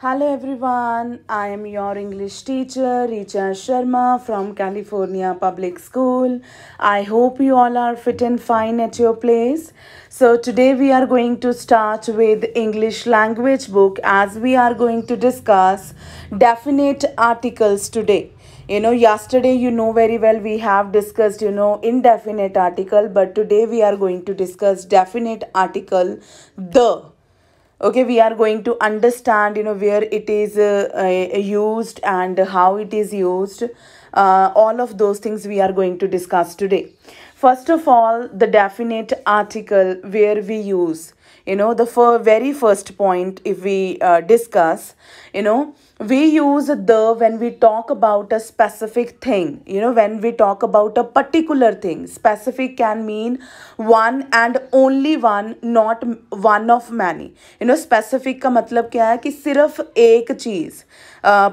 Hello everyone, I am your English teacher Richa Sharma from California Public School. I hope you all are fit and fine at your place. So today we are going to start with English language book as we are going to discuss definite articles today. You know, yesterday you know very well we have discussed, you know, indefinite article but today we are going to discuss definite article the okay we are going to understand you know where it is uh, uh, used and how it is used uh, all of those things we are going to discuss today first of all the definite article where we use you know the for very first point if we uh, discuss you know we use the when we talk about a specific thing you know when we talk about a particular thing specific can mean one and only one not one of many you know specific का मतलब क्या है कि सिर्फ एक चीज़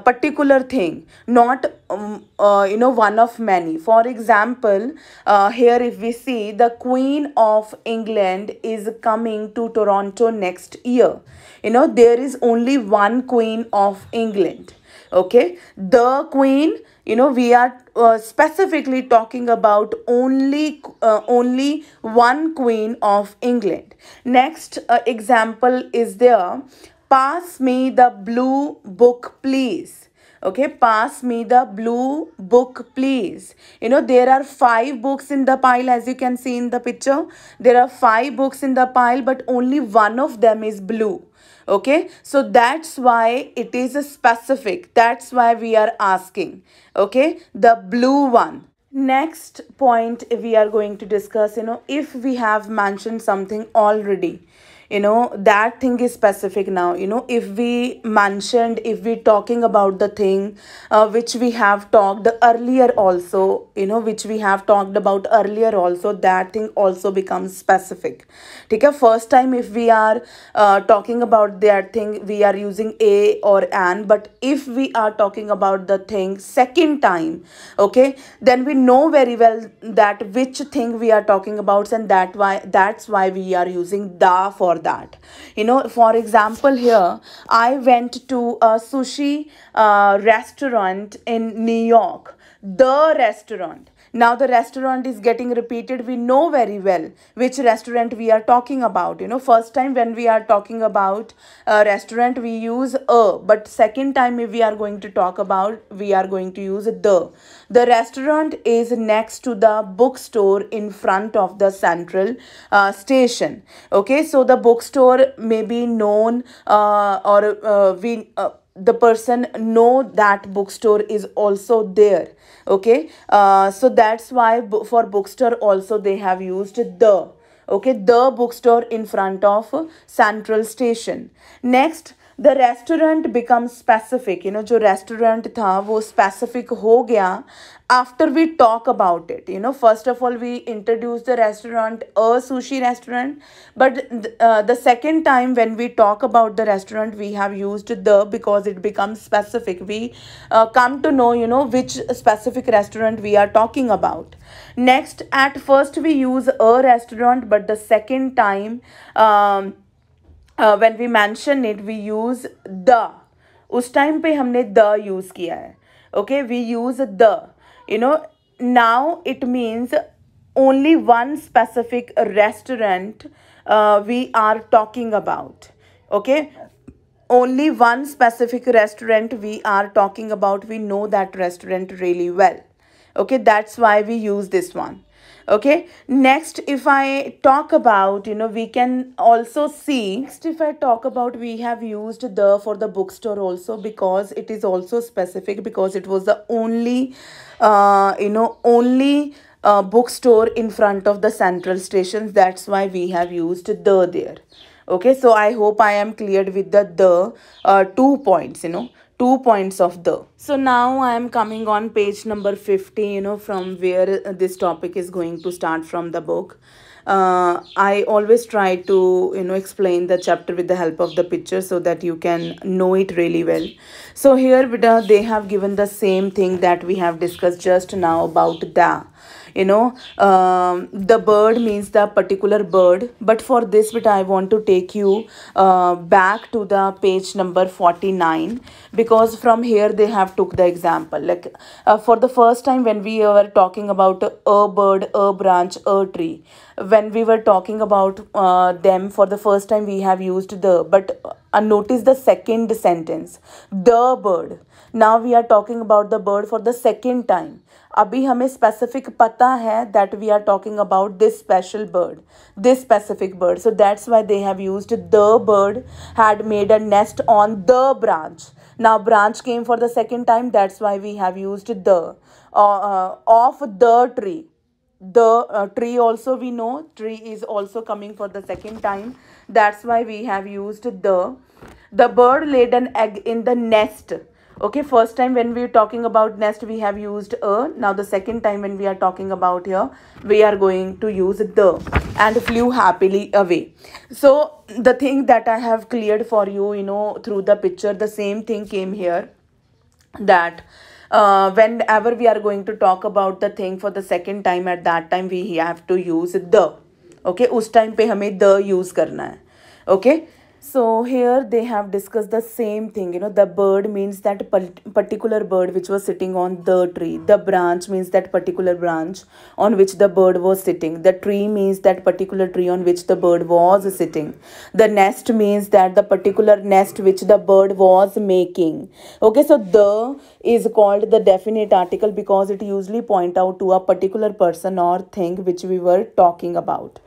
particular thing not um, uh, you know one of many for example uh, here if we see the queen of england is coming to Toronto next year. You know, there is only one Queen of England. Okay, the Queen, you know, we are uh, specifically talking about only uh, only one queen of england next uh, example is there pass me the blue book please okay pass me the blue book please you know there are five books in the pile as you can see in the picture there are five books in the pile but only one of them is blue okay so that's why it is a specific that's why we are asking okay the blue one next point we are going to discuss you know if we have mentioned something already you know that thing is specific now you know if we mentioned if we talking about the thing uh, which we have talked earlier also you know which we have talked about earlier also that thing also becomes specific okay first time if we are uh, talking about that thing we are using a or an but if we are talking about the thing second time okay then we know very well that which thing we are talking about and that why that's why we are using the for that you know for example here i went to a sushi uh, restaurant in new york the restaurant now the restaurant is getting repeated we know very well which restaurant we are talking about you know first time when we are talking about a restaurant we use a but second time if we are going to talk about we are going to use the the restaurant is next to the bookstore in front of the central uh, station okay so the bookstore may be known uh, or uh, we uh, the person know that bookstore is also there okay uh, so that's why for bookstore also they have used the okay the bookstore in front of central station next the restaurant become specific you know जो restaurant था वो specific हो गया after we talk about it you know first of all we introduce the restaurant a sushi restaurant but the second time when we talk about the restaurant we have use the because it become specific we come to know you know which specific restaurant we are talking about next at first we use a restaurant but the second time uh, when we mention it, we use the. उस time पे हमने the use किया है we use the. You know now it means only one specific restaurant uh, we are talking about okay only one specific restaurant we are talking about we know that restaurant really well okay that's why we use this one okay next if i talk about you know we can also see next if i talk about we have used the for the bookstore also because it is also specific because it was the only uh you know only uh, bookstore in front of the central stations that's why we have used the there okay so i hope i am cleared with the the uh, two points you know two points of the. So now I am coming on page number 50, you know, from where uh, this topic is going to start from the book. Uh, I always try to, you know, explain the chapter with the help of the picture so that you can know it really well. So here they have given the same thing that we have discussed just now about the you know um, the bird means the particular bird but for this bit i want to take you uh, back to the page number 49 because from here they have took the example like uh, for the first time when we were talking about a bird a branch a tree when we were talking about uh, them for the first time we have used the but and notice the second sentence the bird now we are talking about the bird for the second time अभी हमें specific पता है that we are talking about this special bird this specific bird so that's why they have used the bird had made a nest on the branch now branch came for the second time that's why we have used the uh, uh of the tree the uh, tree also we know tree is also coming for the second time that's why we have used the. The bird laid an egg in the nest. Okay, first time when we are talking about nest, we have used a. Now the second time when we are talking about here, we are going to use the and flew happily away. So the thing that I have cleared for you, you know, through the picture, the same thing came here that uh, whenever we are going to talk about the thing for the second time at that time we have to use the okay okay? उस time पे हमें the use करना है okay okay? so here they have discussed the same thing you know the bird means that particular bird which was sitting on the tree the branch means that particular branch on which the bird was sitting the tree means that particular tree on which the bird was sitting the nest means that the particular nest which the bird was making okay so the is called the definite article because it usually point out to a particular person or thing which we were talking about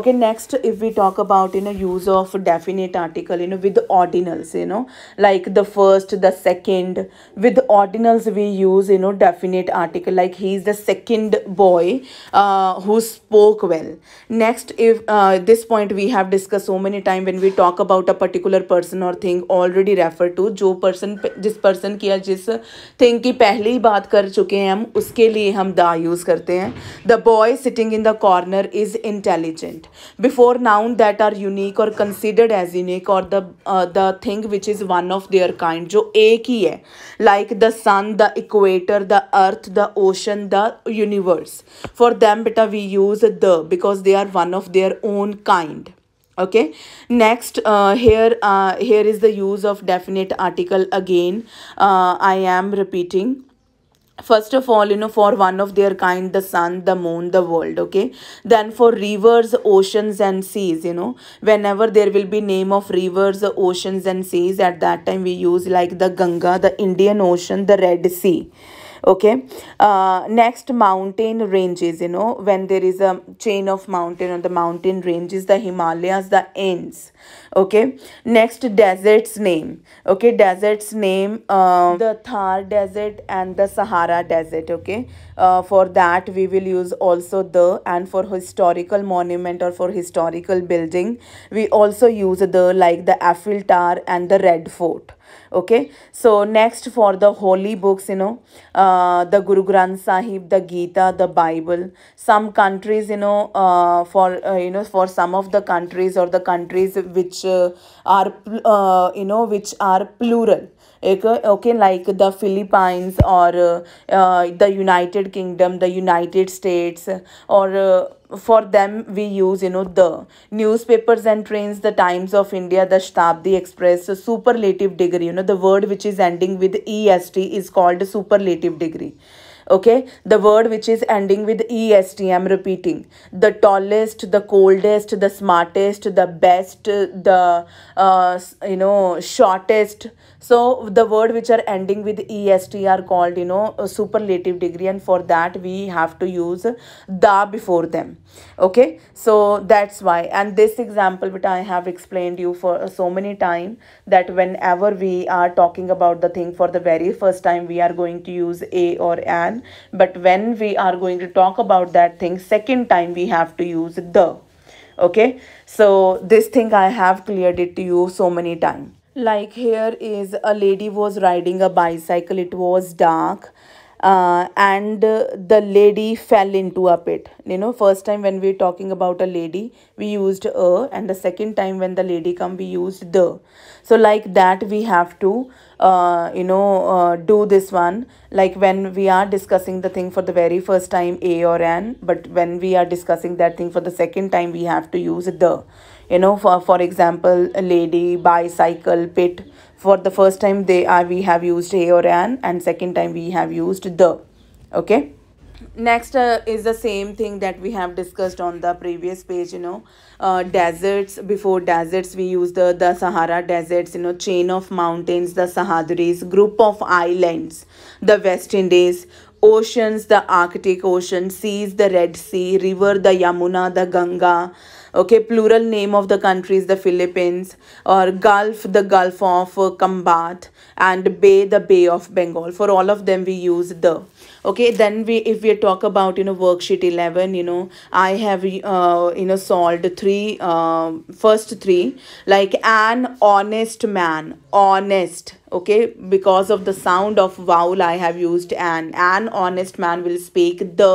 okay next if we talk about you know use of definite article you know with ordinals you know like the first the second with ordinals we use you know definite article like he is the second boy uh, who spoke well next if uh, this point we have discussed so many time when we talk about a particular person or thing already referred to जो person जिस person की jis जिस thing की पहले ही बात कर चुके हैं हम उसके लिए हम दा यूज़ करते The boy sitting in the corner is intelligent. Before नाउन that are unique or considered as unique. Unique और the the thing which is one of their kind जो एक ही है like the sun the equator the earth the ocean the universe for them बेटा we use the because they are one of their own kind okay next uh, here uh, here is the use of definite article again uh, i am repeating first of all you know for one of their kind the sun the moon the world okay then for rivers oceans and seas you know whenever there will be name of rivers oceans and seas at that time we use like the ganga the indian ocean the red sea okay uh, next mountain ranges you know when there is a chain of mountain or the mountain ranges the himalayas the ends okay next desert's name okay desert's name uh, the thar desert and the sahara desert okay uh, for that we will use also the and for historical monument or for historical building we also use the like the eiffel tower and the red fort okay so next for the holy books you know uh, the guru granth sahib the gita the bible some countries you know uh, for uh, you know for some of the countries or the countries which uh, are uh, you know which are plural okay like the philippines or uh, uh, the united kingdom the united states or uh, for them we use you know the newspapers and trains the times of india the shtabdi express so superlative degree you know the word which is ending with est is called superlative degree okay the word which is ending with est i'm repeating the tallest the coldest the smartest the best the uh, you know shortest so the word which are ending with est are called you know superlative degree and for that we have to use the before them okay so that's why and this example which i have explained you for so many time that whenever we are talking about the thing for the very first time we are going to use a or an but when we are going to talk about that thing second time we have to use the okay so this thing i have cleared it to you so many times like here is a lady was riding a bicycle it was dark uh, and the lady fell into a pit you know first time when we we're talking about a lady we used a and the second time when the lady come we used the so like that we have to uh, you know uh, do this one like when we are discussing the thing for the very first time a or an but when we are discussing that thing for the second time we have to use the you know for for example lady bicycle pit for the first time they are we have used a or an and second time we have used the okay next uh, is the same thing that we have discussed on the previous page you know uh, deserts before deserts we use the the sahara deserts you know chain of mountains the sahadris group of islands the west indies oceans the arctic ocean seas the red sea river the yamuna the ganga okay plural name of the country is the philippines or gulf the gulf of uh, combat and bay the bay of bengal for all of them we use the okay then we if we talk about you know worksheet 11 you know i have uh, you know solved three uh, first three like an honest man honest okay because of the sound of vowel i have used an an honest man will speak the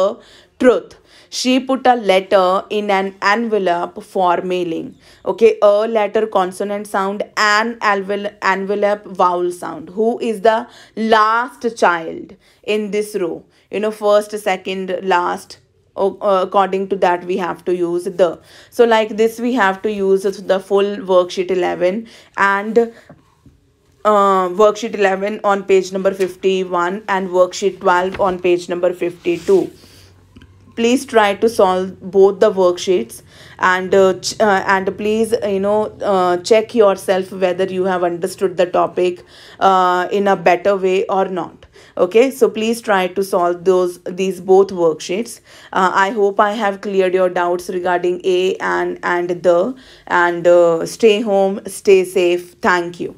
truth she put a letter in an envelope for mailing okay a letter consonant sound and envelope vowel sound who is the last child in this row you know first second last uh, according to that we have to use the so like this we have to use the full worksheet 11 and uh, worksheet 11 on page number 51 and worksheet 12 on page number 52 please try to solve both the worksheets and uh, uh, and please uh, you know uh, check yourself whether you have understood the topic uh, in a better way or not okay so please try to solve those these both worksheets uh, i hope i have cleared your doubts regarding a and and the and uh, stay home stay safe thank you